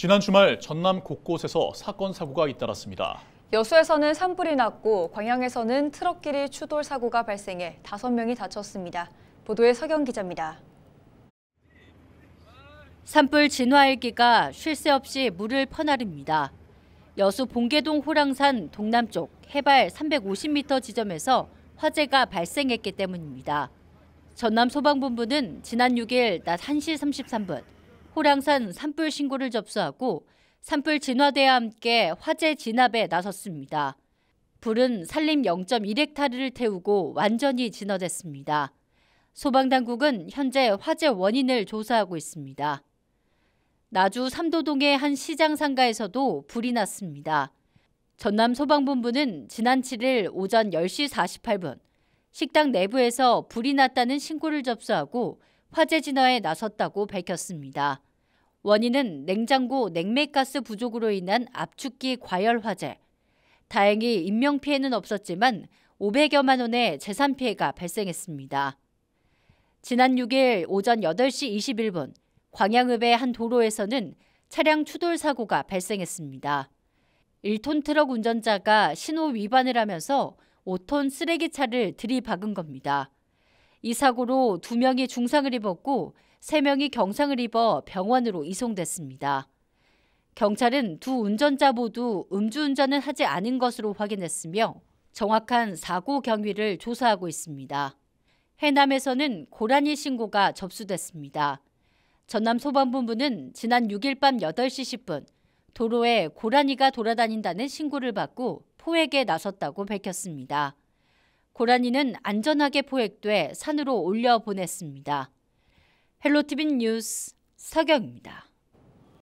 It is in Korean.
지난 주말 전남 곳곳에서 사건 사고가 잇따랐습니다. 여수에서는 산불이 났고 광양에서는 트럭끼리 추돌 사고가 발생해 5명이 다쳤습니다. 보도에 서경 기자입니다. 산불 진화일기가 쉴 새 없이 물을 퍼나릅니다. 여수 봉계동 호랑산 동남쪽 해발 350m 지점에서 화재가 발생했기 때문입니다. 전남 소방본부는 지난 6일 낮 1시 33분 호랑산 산불 신고를 접수하고 산불 진화대와 함께 화재 진압에 나섰습니다. 불은 산림 0.1헥타르를 태우고 완전히 진화됐습니다. 소방당국은 현재 화재 원인을 조사하고 있습니다. 나주 삼도동의 한 시장 상가에서도 불이 났습니다. 전남 소방본부는 지난 7일 오전 10시 48분 식당 내부에서 불이 났다는 신고를 접수하고 화재 진화에 나섰다고 밝혔습니다. 원인은 냉장고 냉매가스 부족으로 인한 압축기 과열 화재. 다행히 인명피해는 없었지만 500여만 원의 재산 피해가 발생했습니다. 지난 6일 오전 8시 21분 광양읍의 한 도로에서는 차량 추돌 사고가 발생했습니다. 1톤 트럭 운전자가 신호 위반을 하면서 5톤 쓰레기차를 들이박은 겁니다. 이 사고로 2명이 중상을 입었고 3명이 경상을 입어 병원으로 이송됐습니다. 경찰은 두 운전자 모두 음주운전을 하지 않은 것으로 확인했으며 정확한 사고 경위를 조사하고 있습니다. 해남에서는 고라니 신고가 접수됐습니다. 전남 소방본부는 지난 6일 밤 8시 10분 도로에 고라니가 돌아다닌다는 신고를 받고 포획에 나섰다고 밝혔습니다. 고라니는 안전하게 포획돼 산으로 올려 보냈습니다. 헬로티빈 뉴스 서경입니다.